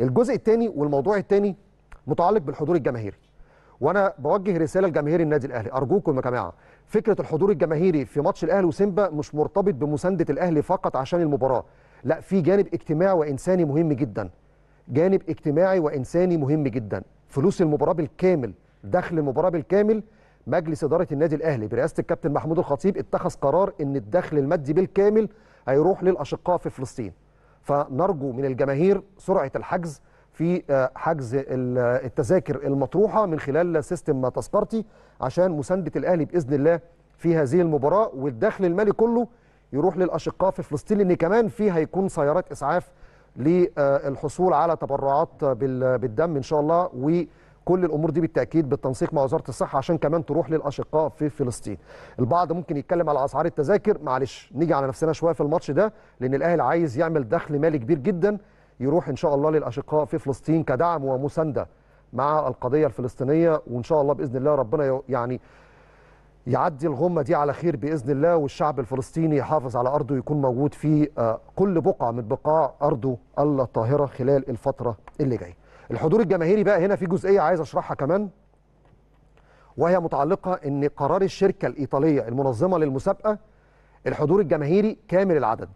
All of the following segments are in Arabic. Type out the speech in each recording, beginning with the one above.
الجزء الثاني والموضوع الثاني متعلق بالحضور الجماهيري وانا بوجه رساله لجماهير النادي الاهلي ارجوكم يا جماعه فكره الحضور الجماهيري في ماتش الاهلي وسيمبا مش مرتبط بمسانده الاهلي فقط عشان المباراه لا في جانب اجتماعي وانساني مهم جدا جانب اجتماعي وانساني مهم جدا فلوس المباراه بالكامل دخل المباراه بالكامل مجلس اداره النادي الاهلي برئاسه الكابتن محمود الخطيب اتخذ قرار ان الدخل المادي بالكامل هيروح للاشقاء في فلسطين فنرجو من الجماهير سرعه الحجز في آه، حجز التذاكر المطروحه من خلال سيستم تذكرتي عشان مسانده الاهلي باذن الله في هذه المباراه والدخل المالي كله يروح للاشقاء في فلسطين لان كمان في هيكون سيارات اسعاف للحصول آه، على تبرعات بالدم ان شاء الله و كل الامور دي بالتاكيد بالتنسيق مع وزاره الصحه عشان كمان تروح للاشقاء في فلسطين البعض ممكن يتكلم على اسعار التذاكر معلش نيجي على نفسنا شويه في الماتش ده لان الاهلي عايز يعمل دخل مالي كبير جدا يروح ان شاء الله للاشقاء في فلسطين كدعم ومسانده مع القضيه الفلسطينيه وان شاء الله باذن الله ربنا يعني يعدي الغمه دي على خير باذن الله والشعب الفلسطيني يحافظ على ارضه ويكون موجود في آه، كل بقعه من بقاع ارضه الطاهره خلال الفتره اللي جايه الحضور الجماهيري بقى هنا في جزئيه عايز اشرحها كمان وهي متعلقه ان قرار الشركه الايطاليه المنظمه للمسابقه الحضور الجماهيري كامل العدد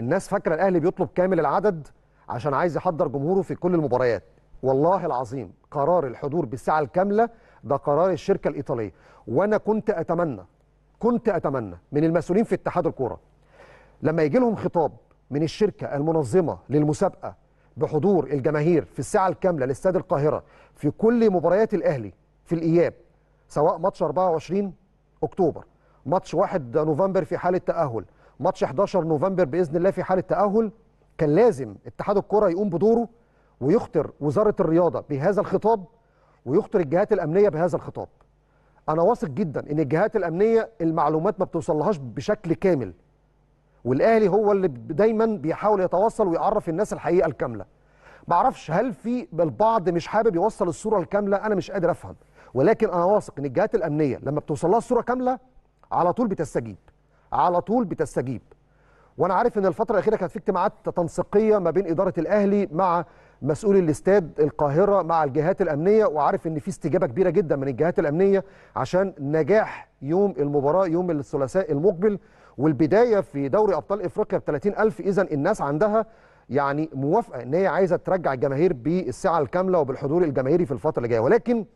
الناس فاكره الاهلي بيطلب كامل العدد عشان عايز يحضر جمهوره في كل المباريات والله العظيم قرار الحضور بالساعه الكامله ده قرار الشركه الايطاليه وانا كنت اتمنى كنت اتمنى من المسؤولين في اتحاد الكوره لما يجي لهم خطاب من الشركه المنظمه للمسابقه بحضور الجماهير في الساعه الكامله لاستاد القاهره في كل مباريات الاهلي في الاياب سواء ماتش 24 اكتوبر ماتش 1 نوفمبر في حاله تاهل ماتش 11 نوفمبر باذن الله في حاله تاهل كان لازم اتحاد الكره يقوم بدوره ويخطر وزاره الرياضه بهذا الخطاب ويخطر الجهات الامنيه بهذا الخطاب انا واثق جدا ان الجهات الامنيه المعلومات ما بتوصلهاش بشكل كامل والاهلي هو اللي دايما بيحاول يتوصل ويعرف الناس الحقيقه الكامله معرفش هل في البعض مش حابب يوصل الصوره الكامله انا مش قادر افهم ولكن انا واثق ان الجهات الامنيه لما بتوصل لها الصوره كامله على طول بتستجيب على طول بتستجيب وانا عارف ان الفتره الاخيره كانت في اجتماعات تنسيقيه ما بين اداره الاهلي مع مسؤول الاستاد القاهره مع الجهات الامنيه وعارف ان في استجابه كبيره جدا من الجهات الامنيه عشان نجاح يوم المباراه يوم الثلاثاء المقبل والبدايه في دوري ابطال افريقيا ب 30000 اذا الناس عندها يعني موافقه ان هي عايزه ترجع الجماهير بالسعه الكامله وبالحضور الجماهيري في الفتره اللي جايه ولكن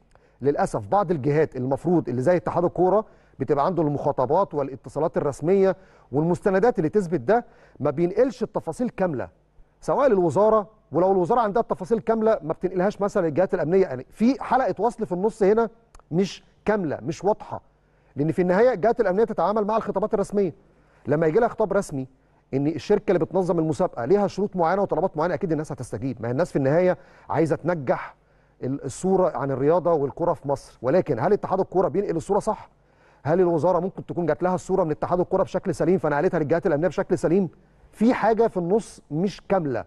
للاسف بعض الجهات المفروض اللي زي اتحاد الكوره بتبقى عنده المخاطبات والاتصالات الرسميه والمستندات اللي تثبت ده ما بينقلش التفاصيل كامله سواء للوزاره ولو الوزاره عندها التفاصيل كامله ما بتنقلهاش مثلا للجهات الامنيه يعني في حلقه وصل في النص هنا مش كامله مش واضحه لان في النهايه الجهات الامنيه تتعامل مع الخطابات الرسميه لما يجي لها خطاب رسمي ان الشركه اللي بتنظم المسابقه ليها شروط معينه وطلبات معينه اكيد الناس هتستجيب ما الناس في النهايه عايزه تنجح الصوره عن الرياضه والكره في مصر ولكن هل اتحاد الكوره بينقل الصوره صح هل الوزاره ممكن تكون جات لها الصوره من اتحاد الكوره بشكل سليم فنقلتها للجهات الامنيه بشكل سليم في حاجه في النص مش كامله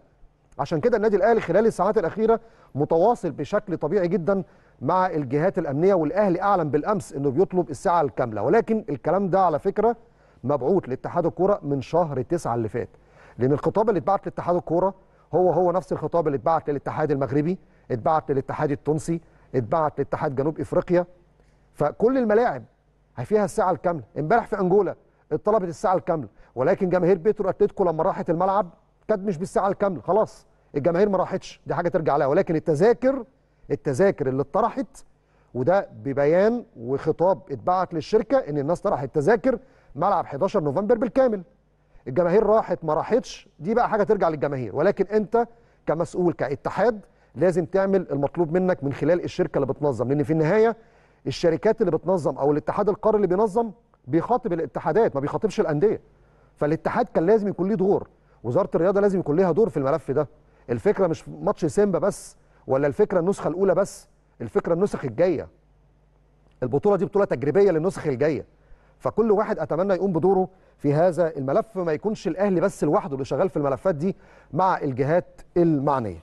عشان كده النادي الاهلي خلال الساعات الاخيره متواصل بشكل طبيعي جدا مع الجهات الامنيه والاهلي اعلن بالامس انه بيطلب الساعه الكامله ولكن الكلام ده على فكره مبعوث لاتحاد الكوره من شهر 9 اللي فات لان الخطاب اللي اتبعت لاتحاد الكوره هو هو نفس الخطاب اللي اتبعت للاتحاد المغربي اتبعت للاتحاد التونسي اتبعت لاتحاد جنوب افريقيا فكل الملاعب فيها الساعه الكامله امبارح في انجولا اتطلبت الساعه الكامله ولكن جماهير بيترو اتلتيكو لما راحت الملعب كانت مش بالساعه الكامله خلاص الجماهير ما راحتش دي حاجه ترجع لها ولكن التذاكر التذاكر اللي اتطرحت وده ببيان وخطاب اتبعت للشركه ان الناس طرحت تذاكر ملعب 11 نوفمبر بالكامل الجماهير راحت ما راحتش دي بقى حاجه ترجع للجماهير ولكن انت كمسؤول كاتحاد لازم تعمل المطلوب منك من خلال الشركه اللي بتنظم لان في النهايه الشركات اللي بتنظم او الاتحاد القاري اللي بينظم بيخاطب الاتحادات ما بيخاطبش الانديه فالاتحاد كان لازم يكون ليه دور وزاره الرياضه لازم يكون ليها دور في الملف ده الفكره مش ماتش سيمبا بس ولا الفكره النسخه الاولى بس الفكره النسخ الجايه البطوله دي بطوله تجريبيه للنسخ الجايه فكل واحد اتمنى يقوم بدوره في هذا الملف ما يكونش الاهلي بس لوحده اللي شغال في الملفات دي مع الجهات المعنيه